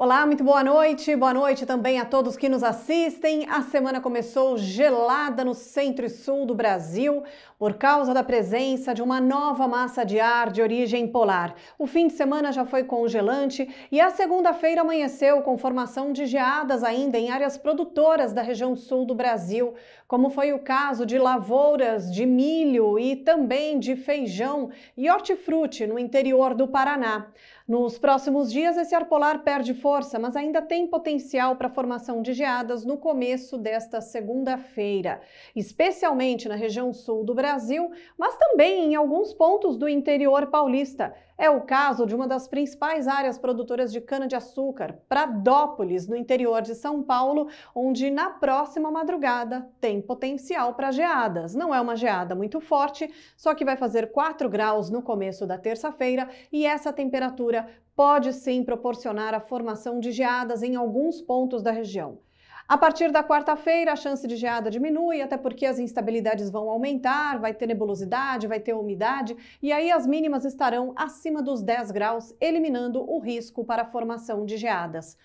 Olá, muito boa noite. Boa noite também a todos que nos assistem. A semana começou gelada no centro e sul do Brasil por causa da presença de uma nova massa de ar de origem polar. O fim de semana já foi congelante e a segunda-feira amanheceu com formação de geadas ainda em áreas produtoras da região sul do Brasil, como foi o caso de lavouras de milho e também de feijão e hortifruti no interior do Paraná. Nos próximos dias, esse ar polar perde força força, mas ainda tem potencial para formação de geadas no começo desta segunda-feira, especialmente na região sul do Brasil, mas também em alguns pontos do interior paulista. É o caso de uma das principais áreas produtoras de cana-de-açúcar, Pradópolis, no interior de São Paulo, onde na próxima madrugada tem potencial para geadas. Não é uma geada muito forte, só que vai fazer 4 graus no começo da terça-feira e essa temperatura pode sim proporcionar a formação de geadas em alguns pontos da região. A partir da quarta-feira, a chance de geada diminui, até porque as instabilidades vão aumentar, vai ter nebulosidade, vai ter umidade, e aí as mínimas estarão acima dos 10 graus, eliminando o risco para a formação de geadas.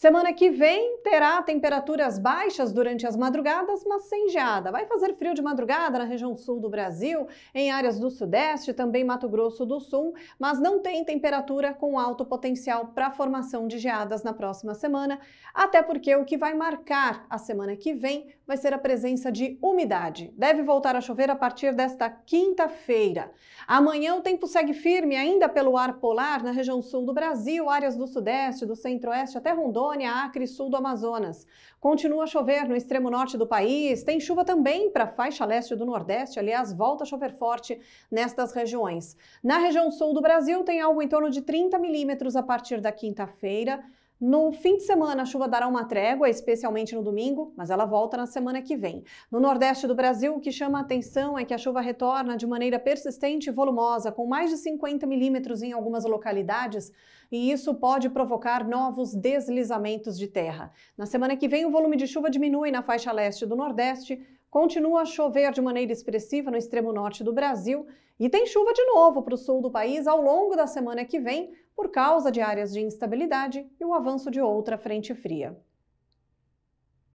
Semana que vem terá temperaturas baixas durante as madrugadas, mas sem geada. Vai fazer frio de madrugada na região sul do Brasil, em áreas do sudeste, também Mato Grosso do Sul, mas não tem temperatura com alto potencial para formação de geadas na próxima semana, até porque o que vai marcar a semana que vem vai ser a presença de umidade. Deve voltar a chover a partir desta quinta-feira. Amanhã o tempo segue firme ainda pelo ar polar na região sul do Brasil, áreas do sudeste, do centro-oeste até Rondônia Rondônia, Acre, sul do Amazonas. Continua a chover no extremo norte do país, tem chuva também para a faixa leste do Nordeste, aliás, volta a chover forte nestas regiões. Na região sul do Brasil, tem algo em torno de 30 milímetros a partir da quinta-feira. No fim de semana, a chuva dará uma trégua, especialmente no domingo, mas ela volta na semana que vem. No nordeste do Brasil, o que chama a atenção é que a chuva retorna de maneira persistente e volumosa, com mais de 50 milímetros em algumas localidades, e isso pode provocar novos deslizamentos de terra. Na semana que vem, o volume de chuva diminui na faixa leste do nordeste, Continua a chover de maneira expressiva no extremo norte do Brasil e tem chuva de novo para o sul do país ao longo da semana que vem, por causa de áreas de instabilidade e o avanço de outra frente fria.